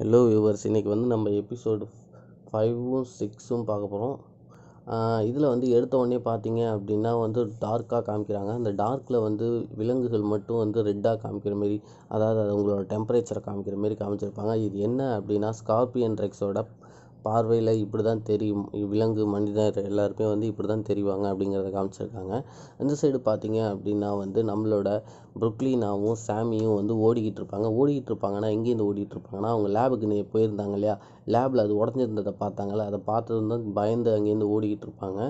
hello viewers இன்றைக்கி வந்து நம்ம எபிசோடு ஃபைவும் சிக்ஸும் பார்க்க போகிறோம் இதில் வந்து எடுத்த உடனே பார்த்தீங்க அப்படின்னா வந்து டார்க்காக காமிக்கிறாங்க அந்த டார்க்கில் வந்து விலங்குகள் மட்டும் வந்து ரெட்டாக காமிக்கிற மாரி அதாவது உங்களோட டெம்பரேச்சரை காமிக்கிற மாரி காமிச்சிருப்பாங்க இது என்ன அப்படின்னா ஸ்கார்பியன் ரெக்ஸோட பார்வையில் இப்படி தான் தெரியும் விலங்கு மனிதர் எல்லாருமே வந்து இப்படி தான் தெரிவாங்க அப்படிங்கிறத காமிச்சிருக்காங்க இந்த சைடு பார்த்தீங்க அப்படின்னா வந்து நம்மளோட புருக்லினாவும் சாமியும் வந்து ஓடிக்கிட்டு இருப்பாங்க ஓடிக்கிட்டு இருப்பாங்கன்னா எங்கேருந்து ஓடிக்கிட்டு இருப்பாங்கன்னா அவங்க லேபுக்கு நீ போயிருந்தாங்க இல்லையா லேபில் அது உடஞ்சிருந்ததை பார்த்தாங்கல்ல அதை பார்த்ததும் தான் பயந்து அங்கேருந்து ஓடிக்கிட்டு இருப்பாங்க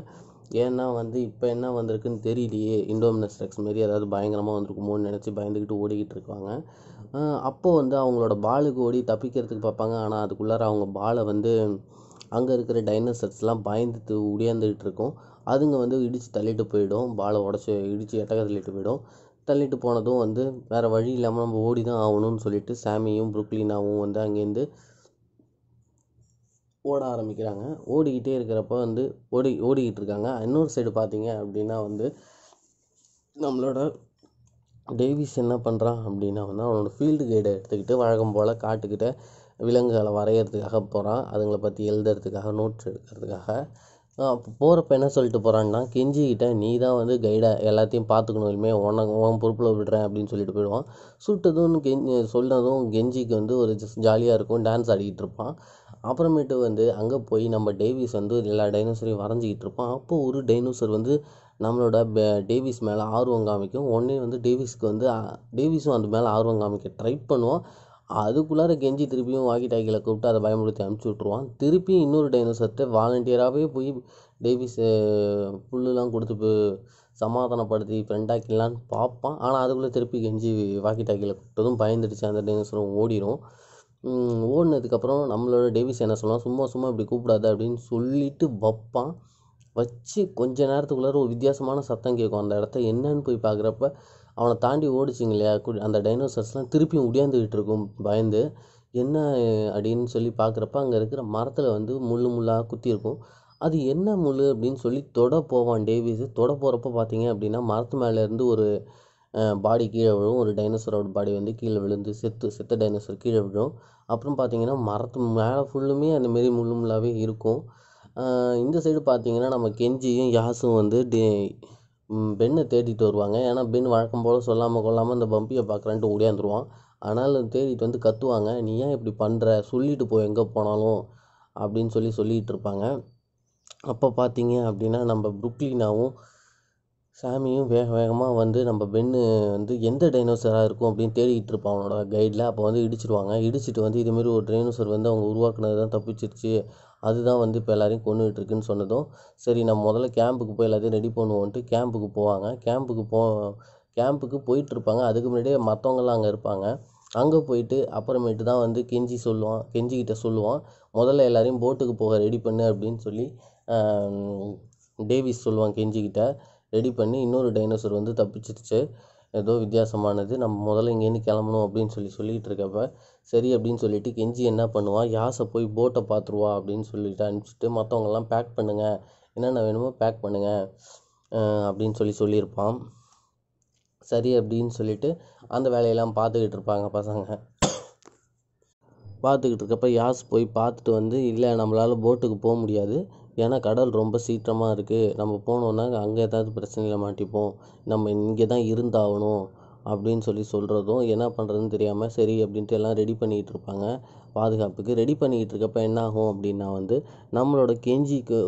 ஏன்னா வந்து இப்போ என்ன வந்திருக்குன்னு தெரியலையே இண்டோமினஸ் மாரி ஏதாவது பயங்கரமாக வந்திருக்குமோன்னு நினச்சி பயந்துக்கிட்டு ஓடிக்கிட்டு இருக்காங்க அப்போது வந்து அவங்களோட பாலுக்கு ஓடி தப்பிக்கிறதுக்கு பார்ப்பாங்க ஆனால் அதுக்குள்ளார அவங்க பாலை வந்து அங்கே இருக்கிற டைனோசர்ஸ்லாம் பயந்துட்டு இருக்கும் அதுங்க வந்து இடித்து தள்ளிட்டு போயிடும் பாலை உடச்சி இடித்து எட்டக்க தள்ளிட்டு போய்டும் தள்ளிட்டு போனதும் வந்து வேறு வழி இல்லாமல் நம்ம ஓடி தான் ஆகணும்னு சொல்லிட்டு சாமியும் புருக்லினாவும் வந்து அங்கேருந்து ஓட ஆரம்பிக்கிறாங்க ஓடிக்கிட்டே இருக்கிறப்ப வந்து ஓடி ஓடிக்கிட்டு இருக்காங்க இன்னொரு சைடு பார்த்தீங்க அப்படின்னா வந்து நம்மளோட டேவிஸ் என்ன பண்ணுறான் அப்படின்னா வந்து அவனோட ஃபீல்டு கைடை எடுத்துக்கிட்டு வழக்கம் போல் காட்டுக்கிட்ட விலங்குகளை வரைகிறதுக்காக போகிறான் அதுங்களை பற்றி எழுதுறதுக்காக நோட்ஸ் எடுக்கிறதுக்காக அப்போ போகிறப்ப என்ன சொல்லிட்டு போகிறான்னா கெஞ்சிக்கிட்ட நீ தான் வந்து கைடை எல்லாத்தையும் பார்த்துக்கணும் இனிமேல் உனக்கு உன் பொறுப்பில் விடுறேன் அப்படின்னு சொல்லிட்டு போயிடுவான் சுட்டதும் கெஞ்சி சொன்னதும் கெஞ்சிக்கு வந்து ஒரு ஜாலியாக இருக்கும் டான்ஸ் ஆடிக்கிட்டு இருப்பான் அப்புறமேட்டு வந்து அங்கே போய் நம்ம டேவிஸ் வந்து எல்லா டைனோசரையும் வரைஞ்சிக்கிட்டு இருப்பான் அப்போது ஒரு டைனோசர் வந்து நம்மளோட பே டேவிஸ் மேலே ஆர்வம் காமிக்கும் உடனே வந்து டேவிஸ்க்கு வந்து டேவிஸும் அந்த மேலே ஆர்வம் காமிக்க ட்ரை பண்ணுவோம் அதுக்குள்ளார கெஞ்சி திருப்பியும் வாக்கி டாக்கியில் கூப்பிட்டு அதை பயமுறுத்தி அனுப்பிச்சி விட்ருவான் திருப்பியும் இன்னொரு டைனோசர்ட்ட வாலண்டியராகவே போய் டேவிஸ் புல்லுலாம் கொடுத்து சமாதானப்படுத்தி ஃப்ரெண்டாக்கிடலான்னு பார்ப்பான் ஆனால் அதுக்குள்ளே திருப்பி கெஞ்சி வாக்கி டாக்கியில் கூப்பிட்டதும் பயந்துடுச்சு அந்த டைனோசரும் ஓடிடும் ஓடினதுக்கப்புறம் நம்மளோட டேவிஸ் என்ன சொல்லலாம் சும்மா சும்மா இப்படி கூப்பிடாத அப்படின்னு சொல்லிவிட்டு வைப்பான் வச்சு கொஞ்ச நேரத்துக்குள்ளே ஒரு வித்தியாசமான சத்தம் கேட்கும் அந்த இடத்த என்னன்னு போய் பார்க்குறப்ப அவனை தாண்டி ஓடிச்சிங்க இல்லையா அந்த டைனோசர்ஸ்லாம் திருப்பியும் உடையாந்துக்கிட்டு இருக்கும் பயந்து என்ன அப்படின்னு சொல்லி பார்க்குறப்ப அங்கே இருக்கிற மரத்தில் வந்து முள் முள்ளாக குத்தி இருக்கும் அது என்ன முள் அப்படின்னு சொல்லி தொட போவான் டேவிஸ் தொட போகிறப்ப பார்த்தீங்க அப்படின்னா மரத்து மேலேருந்து ஒரு பாடி கீழே விழும் ஒரு டைனோசரோட பாடி வந்து கீழே விழுந்து செத்து செத்த டைனோசர் கீழே விழும் அப்புறம் பார்த்தீங்கன்னா மரத்து மேலே ஃபுல்லுமே அந்தமாரி முள் முள்ளாகவே இருக்கும் இந்த சைடு பார்த்தீங்கன்னா நம்ம கெஞ்சியும் யாசும் வந்து டே பென்னை தேடிட்டு வருவாங்க ஏன்னா பென் வழக்கம் போல் சொல்லாமல் கொள்ளாமல் இந்த பம்பியை பார்க்குறான்ட்டு ஓடியாந்துருவான் ஆனாலும் தேடிட்டு வந்து கத்துவாங்க நீ ஏன் இப்படி பண்ணுற சொல்லிட்டு போ எங்கே போனாலும் அப்படின்னு சொல்லி சொல்லிகிட்டு இருப்பாங்க அப்போ பார்த்தீங்க அப்படின்னா நம்ம புருக்லினாவும் சாமியும் வேக வேகமாக வந்து நம்ம பென்னு வந்து எந்த டைனோசராக இருக்கும் அப்படின்னு தேடிக்கிட்டு இருப்பான் அவனோட கைடில் அப்போ வந்து இடிச்சிடுவாங்க இடிச்சிட்டு வந்து இதுமாரி ஒரு டைனோசர் வந்து அவங்க உருவாக்குனது தான் தப்பிச்சிருச்சு அதுதான் வந்து இப்போ எல்லாரையும் கொண்டுகிட்டு சொன்னதும் சரி நம்ம முதல்ல கேம்புக்கு போய் எல்லாத்தையும் ரெடி பண்ணுவோன்ட்டு கேம்புக்கு போவாங்க கேம்புக்கு போ கேம்புக்கு போயிட்டுருப்பாங்க அதுக்கு முன்னாடியே மற்றவங்களாம் அங்கே இருப்பாங்க அங்கே போயிட்டு அப்புறமேட்டு தான் வந்து கெஞ்சி சொல்லுவான் கெஞ்சிக்கிட்ட சொல்லுவான் முதல்ல எல்லோரையும் போட்டுக்கு போக ரெடி பண்ணு அப்படின்னு சொல்லி டேவிஸ் சொல்லுவான் கெஞ்சிக்கிட்ட ரெடி பண்ணி இன்னொரு டைனோசர் வந்து தப்பிச்சிருச்சு ஏதோ வித்தியாசமானது நம்ம முதல்ல இங்கேருந்து கிளம்பணும் அப்படின்னு சொல்லி சொல்லிகிட்டு இருக்கப்ப சரி அப்படின்னு சொல்லிட்டு கெஞ்சி என்ன பண்ணுவான் யாசை போய் போட்டை பார்த்துருவா அப்படின்னு சொல்லிட்டு அனுப்பிச்சிட்டு மற்றவங்கெல்லாம் பேக் பண்ணுங்கள் என்னென்ன வேணுமோ பேக் பண்ணுங்கள் அப்படின்னு சொல்லி சொல்லியிருப்பான் சரி அப்படின்னு சொல்லிட்டு அந்த வேலையெல்லாம் பார்த்துக்கிட்டு இருப்பாங்க பசங்க பார்த்துக்கிட்டு இருக்கப்ப யாஸ் போய் பார்த்துட்டு வந்து இல்லை நம்மளால் போட்டுக்கு போக முடியாது ஏன்னா கடல் ரொம்ப சீற்றமாக இருக்குது நம்ம போனோன்னா அங்கே ஏதாவது பிரச்சனையில் மாட்டிப்போம் நம்ம இங்கே தான் இருந்தாகணும் அப்படின்னு சொல்லி சொல்கிறதும் என்ன பண்ணுறதுன்னு தெரியாமல் சரி அப்படின்ட்டு எல்லாம் ரெடி பண்ணிகிட்டு இருப்பாங்க பாதுகாப்புக்கு ரெடி பண்ணிக்கிட்டு இருக்கப்ப என்ன ஆகும் அப்படின்னா வந்து நம்மளோட கெஞ்சிக்கு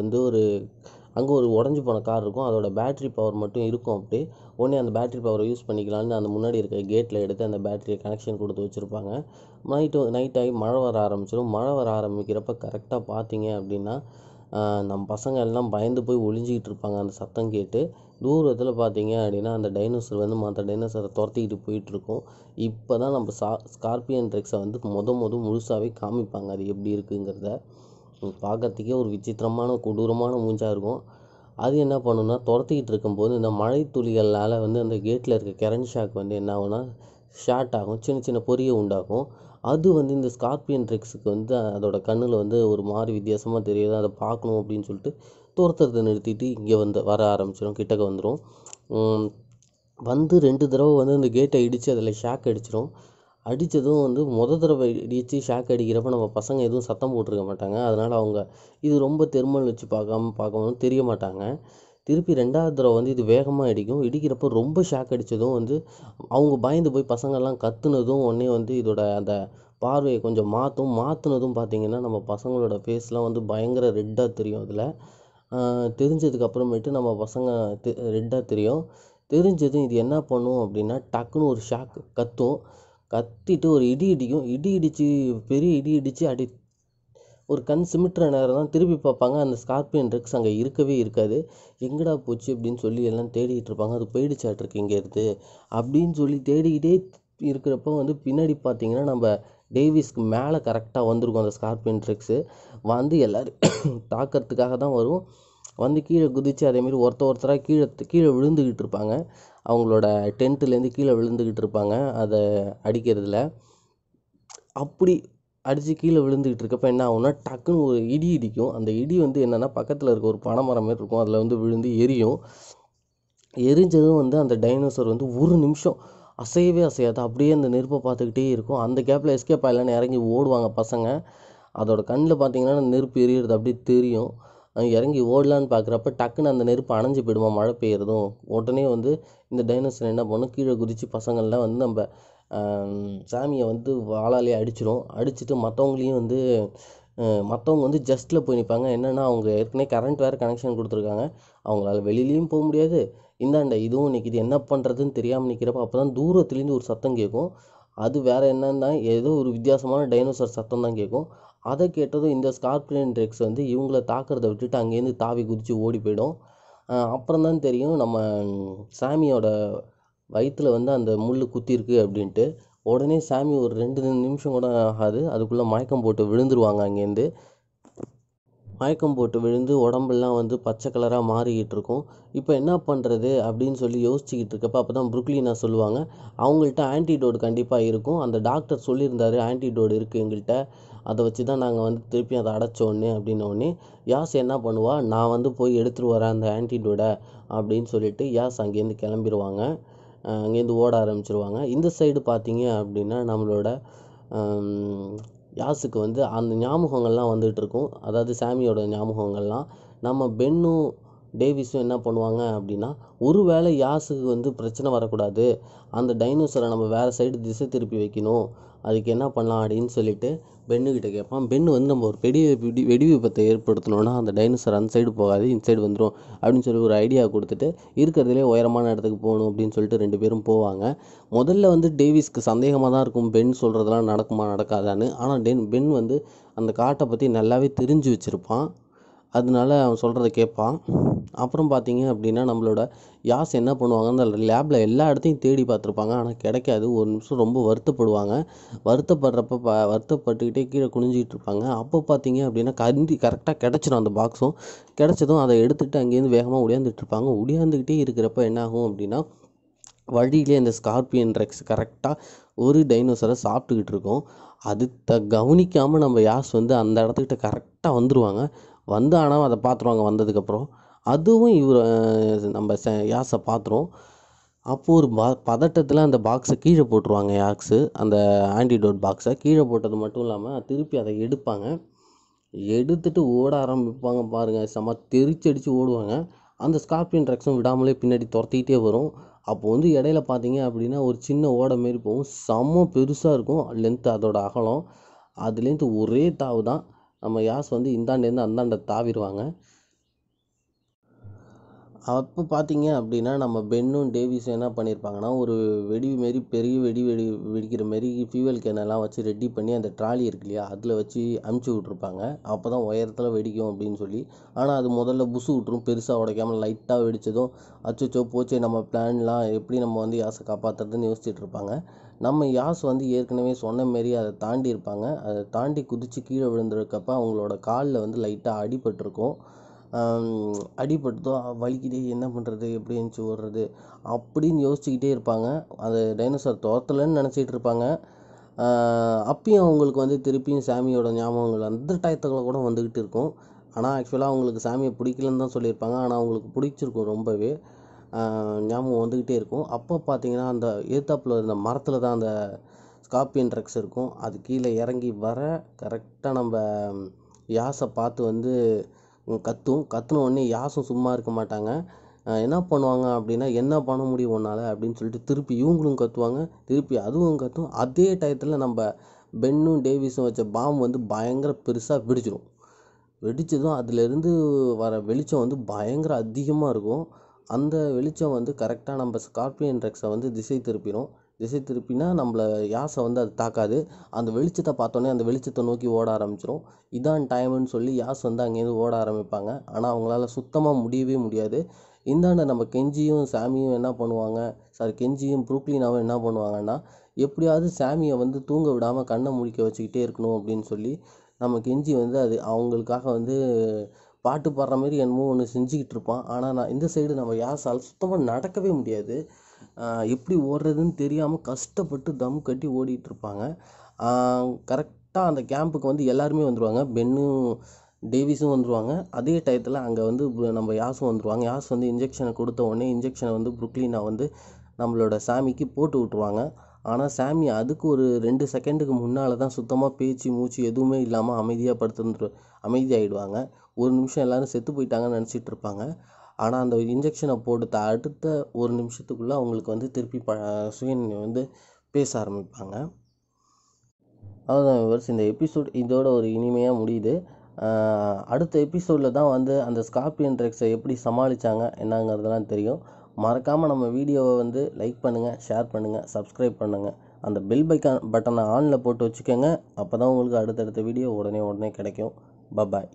வந்து ஒரு அங்கே ஒரு உடஞ்சி போன கார் இருக்கும் அதோட பேட்ரி பவர் மட்டும் இருக்கும் அப்படியே உடனே அந்த பேட்ரி பவரை யூஸ் பண்ணிக்கலாம்னு அந்த முன்னாடி இருக்க கேட்டில் எடுத்து அந்த பேட்டரியை கனெக்ஷன் கொடுத்து வச்சுருப்பாங்க நைட்டு நைட் ஆகி மழை வர ஆரம்பிச்சிடும் மழை வர ஆரம்பிக்கிறப்ப கரெக்டாக பார்த்தீங்க அப்படின்னா நம்ம பசங்க எல்லாம் பயந்து போய் ஒளிஞ்சிக்கிட்டு இருப்பாங்க அந்த சத்தம் கேட்டு தூரத்தில் பார்த்தீங்க அப்படின்னா அந்த டைனோசர் வந்து மற்ற டைனோசரை துரத்திக்கிட்டு போயிட்டுருக்கும் இப்போ தான் நம்ம சா ஸ்கார்பியன் ட்ரெக்ஸை வந்து மொத மொதல் முழுசாகவே காமிப்பாங்க அது எப்படி இருக்குங்கிறத பார்க்கறதுக்கே ஒரு விசித்திரமான கொடூரமான மூஞ்சாக இருக்கும் அது என்ன பண்ணுன்னா துரத்திக்கிட்டு இருக்கும்போது இந்த மழை துளிகளால் வந்து அந்த கேட்டில் இருக்க கரண்ட் ஷாக் வந்து என்ன ஆகும்னா ஷார்ட் ஆகும் சின்ன சின்ன பொரிய உண்டாகும் அது வந்து இந்த ஸ்கார்பியன் ட்ரெக்ஸுக்கு வந்து அதோட கண்ணில் வந்து ஒரு மாதிரி வித்தியாசமாக தெரியுது அதை பார்க்கணும் அப்படின்னு சொல்லிட்டு துரத்துறதை நிறுத்திட்டு இங்கே வந்து வர ஆரம்பிச்சிடும் கிட்டக்க வந்துடும் வந்து ரெண்டு தடவை வந்து இந்த கேட்டை இடித்து அதில் ஷாக் அடிச்சிடும் அடித்ததும் வந்து மொதல் தடவை இடித்து ஷாக் அடிக்கிறப்ப நம்ம பசங்க எதுவும் சத்தம் போட்டிருக்க மாட்டாங்க அதனால் அவங்க இது ரொம்ப தெர்மல் வச்சு பார்க்காம பார்க்கவும் தெரிய மாட்டாங்க திருப்பி ரெண்டாவது தடவை வந்து இது வேகமாக இடிக்கும் இடிக்கிறப்போ ரொம்ப ஷாக் அடித்ததும் வந்து அவங்க பயந்து போய் பசங்கள்லாம் கத்துனதும் உடனே வந்து இதோட அந்த பார்வையை கொஞ்சம் மாற்றும் மாற்றினதும் பார்த்தீங்கன்னா நம்ம பசங்களோட ஃபேஸ்லாம் வந்து பயங்கர ரெட்டாக தெரியும் அதில் தெரிஞ்சதுக்கு அப்புறமேட்டு நம்ம பசங்க தெ ரெட்டாக தெரியும் தெரிஞ்சதும் இது என்ன பண்ணும் அப்படின்னா டக்குன்னு ஒரு ஷாக் கத்தும் கத்திட்டு ஒரு இடி இடிக்கும் இடி இடித்து பெரிய இடி இடித்து அடி ஒரு கண் சிமிட்டுற நேரம் தான் திருப்பி பார்ப்பாங்க அந்த ஸ்கார்பியன் ரெக்ஸ் அங்கே இருக்கவே இருக்காது எங்கடா போச்சு அப்படின்னு சொல்லி எல்லாம் தேடிகிட்டு இருப்பாங்க அது போயிடுச்சாட்ருக்கு இருந்து அப்படின்னு சொல்லி தேடிக்கிட்டே இருக்கிறப்போ வந்து பின்னாடி பார்த்தீங்கன்னா நம்ம டேவிஸ்க்கு மேலே கரெக்டாக வந்திருக்கும் அந்த ஸ்கார்பியன் ட்ரிக்ஸு வந்து எல்லோரும் தாக்கிறதுக்காக தான் வரும் வந்து கீழே குதித்து அதேமாரி ஒருத்தர் ஒருத்தராக கீழே கீழே விழுந்துக்கிட்டு இருப்பாங்க அவங்களோட டென்ட்டுலேருந்து கீழே விழுந்துக்கிட்டு இருப்பாங்க அதை அடிக்கிறதுல அப்படி அடித்து கீழே விழுந்துக்கிட்டு இருக்கப்போ என்ன ஆகும்னா டக்குன்னு ஒரு இடி இடிக்கும் அந்த இடி வந்து என்னென்னா பக்கத்தில் இருக்க ஒரு பனைமரம் மாரி இருக்கும் அதில் வந்து விழுந்து எரியும் எரிஞ்சதும் வந்து அந்த டைனோசர் வந்து ஒரு நிமிஷம் அசையவே அசையாது அப்படியே அந்த நெருப்பை பார்த்துக்கிட்டே இருக்கும் அந்த கேப்பில் எஸ்கேப் ஆகலன்னு இறங்கி ஓடுவாங்க பசங்க அதோட கண்ணில் பார்த்தீங்கன்னா நெருப்பு எரியிறது அப்படியே தெரியும் இறங்கி ஓடலான்னு பார்க்குறப்ப டக்குன்னு அந்த நெருப்பு அணைஞ்சு போயிடுமா மழை பெய்யறதும் உடனே வந்து இந்த டைனோசர் என்ன பண்ணும் கீழே குதித்து பசங்கள்லாம் வந்து நம்ம சாமியை வந்து வாளாலேயே அடிச்சிடும் அடிச்சுட்டு மற்றவங்களையும் வந்து மற்றவங்க வந்து ஜஸ்ட்டில் போய் நிற்பாங்க என்னென்னா அவங்க ஏற்கனவே கரண்ட் வேறு கனெக்ஷன் கொடுத்துருக்காங்க அவங்களால வெளிலேயும் போக முடியாது இந்தாண்ட இதுவும் நிற்கிது என்ன பண்ணுறதுன்னு தெரியாமல் நிற்கிறப்ப அப்போ தான் தூரத்துலேருந்து ஒரு சத்தம் கேட்கும் அது வேறு என்னென்னா ஏதோ ஒரு வித்தியாசமான டைனோசர் சத்தம் தான் கேட்கும் அதை கேட்டதும் இந்த ஸ்கார்பியன் ரெக்ஸ் வந்து இவங்களை தாக்குறதை விட்டுட்டு அங்கேருந்து தாவி குதித்து ஓடி போயிடும் அப்புறம் தான் தெரியும் நம்ம சாமியோட வயிற்றில் வந்து அந்த முள் குத்திருக்கு அப்படின்ட்டு உடனே சாமி ஒரு ரெண்டு நிமிஷம் கூட ஆகாது அதுக்குள்ளே மயக்கம் போட்டு விழுந்துருவாங்க அங்கேருந்து மயக்கம் போட்டு விழுந்து உடம்பெல்லாம் வந்து பச்சை கலராக மாறிக்கிட்டு இருக்கும் இப்போ என்ன பண்ணுறது அப்படின்னு சொல்லி யோசிச்சுக்கிட்டு இருக்கப்ப அப்போ தான் புருக்லினா சொல்லுவாங்க அவங்கள்ட்ட ஆன்டிடோடு கண்டிப்பாக இருக்கும் அந்த டாக்டர் சொல்லியிருந்தாரு ஆன்டிடோடு இருக்குது எங்கள்கிட்ட அதை வச்சு தான் நாங்கள் வந்து திருப்பி அதை அடைச்சோடனே அப்படின்னோடனே யாஸ் என்ன பண்ணுவாள் நான் வந்து போய் எடுத்துகிட்டு வரேன் அந்த ஆன்டிடோடை அப்படின்னு சொல்லிட்டு யாஸ் அங்கேருந்து கிளம்பிடுவாங்க அங்கேருந்து ஓட ஆரம்பிச்சிடுவாங்க இந்த சைடு பார்த்தீங்க அப்படின்னா நம்மளோட யாசுக்கு வந்து அந்த ஞாபகங்கள்லாம் வந்துகிட்ருக்கும் அதாவது சாமியோட ஞாபகங்கள்லாம் நம்ம பென்னும் டேவிஸும் என்ன பண்ணுவாங்க அப்படின்னா ஒரு வேளை யாசுக்கு வந்து பிரச்சனை வரக்கூடாது அந்த டைனோசரை நம்ம வேறு சைடு திசை திருப்பி வைக்கணும் அதுக்கு என்ன பண்ணலாம் அப்படின்னு சொல்லிட்டு பென்னுக்கிட்ட கேட்பான் பென்னு வந்து நம்ம ஒரு பெரிய வெடி வெடி விபத்தை ஏற்படுத்தணும்னா அந்த டைனோசர் அந்த சைடு போகாது இந்த சைடு வந்துடும் அப்படின்னு சொல்லி ஒரு ஐடியா கொடுத்துட்டு இருக்கிறதுலே உயரமான இடத்துக்கு போகணும் அப்படின்னு சொல்லிட்டு ரெண்டு பேரும் போவாங்க முதல்ல வந்து டேவிஸ்க்கு சந்தேகமாக தான் இருக்கும் பென் சொல்கிறதெல்லாம் நடக்குமா நடக்காதான்னு ஆனால் டென் பென் வந்து அந்த காட்டை பற்றி நல்லாவே தெரிஞ்சு வச்சுருப்பான் அதனால அவன் சொல்கிறத கேட்பான் அப்புறம் பார்த்தீங்க அப்படின்னா நம்மளோட யாஸ் என்ன பண்ணுவாங்க அந்த லேபில் எல்லா இடத்தையும் தேடி பார்த்துருப்பாங்க ஆனால் கிடைக்காது ஒரு நிமிஷம் ரொம்ப வருத்தப்படுவாங்க வருத்தப்படுறப்ப ப வருத்தப்பட்டுக்கிட்டே கீழே குனிஞ்சிக்கிட்டு இருப்பாங்க அப்போ பார்த்தீங்க அப்படின்னா கருந்தி கரெக்டாக கிடச்சிடும் அந்த பாக்ஸும் கிடச்சதும் அதை எடுத்துகிட்டு அங்கேருந்து வேகமாக உடையாந்துட்டு இருப்பாங்க உடையாந்துக்கிட்டே இருக்கிறப்ப என்னாகும் அப்படின்னா வழியிலே அந்த ஸ்கார்பியன் ரெக்ஸ் கரெக்டாக ஒரு டைனோசரை சாப்பிட்டுக்கிட்டு இருக்கோம் அது த கவனிக்காமல் நம்ம யாஸ் வந்து அந்த இடத்துக்கிட்ட கரெக்டாக வந்துடுவாங்க வந்து ஆனால் அதை பார்த்துருவாங்க வந்ததுக்கப்புறம் அதுவும் இவர் நம்ம ச யாஸை பார்த்துரும் அப்போது ஒரு ப பதட்டத்தில் அந்த பாக்ஸை கீழே போட்டுருவாங்க யாக்ஸு அந்த ஆன்டிடோட் பாக்ஸை கீழே போட்டது மட்டும் இல்லாமல் திருப்பி அதை எடுப்பாங்க எடுத்துட்டு ஓட ஆரம்பிப்பாங்க பாருங்கள் செம்ம தெரிச்சடித்து ஓடுவாங்க அந்த ஸ்கார்பியன் ட்ரக்ஸும் விடாமலே பின்னாடி துரத்திக்கிட்டே வரும் அப்போது வந்து இடையில பார்த்தீங்க அப்படின்னா ஒரு சின்ன ஓடை மாரி போகும் செம்ம பெருசாக இருக்கும் லென்த்து அதோட அகலம் அதுலேருந்து ஒரே தாவு தான் நம்ம யாஸ் வந்து இந்தாண்டேருந்து அந்தாண்ட தாவிடுவாங்க அப்போ பார்த்தீங்க அப்படின்னா நம்ம பென்னும் டேவிஸும் என்ன பண்ணியிருப்பாங்கன்னா ஒரு வெடி மாரி பெரிய வெடி வெடி வெடிக்கிற மாரி ஃபியூவல் கேனெல்லாம் வச்சு ரெடி பண்ணி அந்த ட்ராலி இருக்கு இல்லையா அதில் வச்சு அமுச்சு விட்ருப்பாங்க அப்போ தான் உயரத்தில் வெடிக்கும் அப்படின்னு சொல்லி ஆனால் அது முதல்ல புசு விட்ரும் பெருசாக உடைக்காமல் லைட்டாக வெடித்ததும் அச்சோ போச்சே நம்ம பிளான்லாம் எப்படி நம்ம வந்து யாசை காப்பாற்றுறதுன்னு யோசிச்சுட்டு இருப்பாங்க நம்ம யாஸ் வந்து ஏற்கனவே சொன்ன மாரி அதை தாண்டி இருப்பாங்க அதை தாண்டி குதித்து கீழே விழுந்துருக்கப்ப அவங்களோட காலில் வந்து லைட்டாக அடிபட்டிருக்கும் அடிபட்டுதோ வலிக்குதே என்ன பண்ணுறது எப்படி ஏந்திச்சி ஓடுறது அப்படின்னு யோசிச்சுக்கிட்டே இருப்பாங்க அது டைனோசர் தோற்றலைன்னு நினச்சிட்டு இருப்பாங்க அப்பயும் அவங்களுக்கு வந்து திருப்பியும் சாமியோட ஞாபகங்கள் அந்த டயத்தில் கூட வந்துக்கிட்டு இருக்கும் ஆனால் ஆக்சுவலாக அவங்களுக்கு சாமியை பிடிக்கலன்னு தான் சொல்லியிருப்பாங்க ஆனால் அவங்களுக்கு பிடிச்சிருக்கும் ரொம்பவே ஞாபகம் வந்துக்கிட்டே இருக்கும் அப்போ பார்த்தீங்கன்னா அந்த ஏத்தாப்பில் இருந்த மரத்தில் தான் அந்த ஸ்காப்பியன் ட்ரக்ஸ் இருக்கும் அது கீழே இறங்கி வர கரெக்டாக நம்ம யாசை பார்த்து வந்து கத்தும் கத்துன உடனே யாசும் சும்மா இருக்க மாட்டாங்க என்ன பண்ணுவாங்க அப்படின்னா என்ன பண்ண முடியும் உன்னால் அப்படின்னு சொல்லிட்டு திருப்பி இவங்களும் கத்துவாங்க திருப்பி அதுவும் கத்தும் அதே டயத்தில் நம்ம பென்னும் டேவிஸும் வச்ச பாம்பு வந்து பயங்கர பெருசாக வெடிச்சிடும் வெடித்ததும் அதுலேருந்து வர வெளிச்சம் வந்து பயங்கர அதிகமாக இருக்கும் அந்த வெளிச்சம் வந்து கரெக்டாக நம்ம ஸ்கார்பியன் ட்ரக்ஸை வந்து திசை திருப்பிடும் திசை திருப்பினா நம்மளை யாசை வந்து அது தாக்காது அந்த வெளிச்சத்தை பார்த்தோன்னே அந்த வெளிச்சத்தை நோக்கி ஓட ஆரம்பிச்சிடும் இதான் டைம்னு சொல்லி யாஸ் வந்து அங்கேருந்து ஓட ஆரம்பிப்பாங்க ஆனால் அவங்களால சுத்தமாக முடியவே முடியாது இந்தாண்ட நம்ம கெஞ்சியும் சாமியும் என்ன பண்ணுவாங்க சாரி கெஞ்சியும் புருக்லினாவும் என்ன பண்ணுவாங்கன்னா எப்படியாவது சாமியை வந்து தூங்க விடாமல் கண்ணை முடிக்க வச்சுக்கிட்டே இருக்கணும் அப்படின்னு சொல்லி நம்ம கெஞ்சி வந்து அது அவங்களுக்காக வந்து பாட்டு பாடுற மாதிரி என்னமோ ஒன்று செஞ்சுக்கிட்டு இருப்பான் ஆனால் நான் இந்த சைடு நம்ம யாசால் சுத்தமாக நடக்கவே முடியாது எப்படி ஓடுறதுன்னு தெரியாமல் கஷ்டப்பட்டு தம் கட்டி ஓடிகிட்ருப்பாங்க கரெக்டாக அந்த கேம்புக்கு வந்து எல்லாருமே வந்துடுவாங்க பென்னும் டேவிஸும் வந்துடுவாங்க அதே டயத்தில் அங்கே வந்து நம்ம யாஸும் வந்துடுவாங்க யாஸ் வந்து இன்ஜெக்ஷனை கொடுத்த உடனே இன்ஜெக்ஷனை வந்து புருக்லினா வந்து நம்மளோட சாமிக்கு போட்டு விட்ருவாங்க ஆனால் சாமி அதுக்கு ஒரு ரெண்டு செகண்டுக்கு முன்னால் தான் சுத்தமாக பேச்சு மூச்சு எதுவுமே இல்லாமல் அமைதியாக படுத்துட்டு அமைதியாகிடுவாங்க ஒரு நிமிஷம் எல்லோரும் செத்து போயிட்டாங்கன்னு நினச்சிட்டு இருப்பாங்க ஆனால் அந்த இன்ஜெக்ஷனை போடுத்த அடுத்த ஒரு நிமிஷத்துக்குள்ளே அவங்களுக்கு வந்து திருப்பி ப சுயநிலை வந்து பேச ஆரம்பிப்பாங்க அவ்வளோதான் விவர்ஸ் இந்த எபிசோட் இதோட ஒரு இனிமையாக முடியுது அடுத்த எபிசோடில் தான் வந்து அந்த ஸ்கார்பியன் ட்ரெக்ஸை எப்படி சமாளித்தாங்க என்னங்கிறதுலாம் தெரியும் மறக்காமல் நம்ம வீடியோவை வந்து லைக் பண்ணுங்கள் ஷேர் பண்ணுங்கள் சப்ஸ்கிரைப் பண்ணுங்கள் அந்த பெல் பைக்கான் பட்டனை ஆனில் போட்டு வச்சுக்கோங்க அப்போ தான் உங்களுக்கு அடுத்தடுத்த வீடியோ உடனே உடனே கிடைக்கும் பபாய்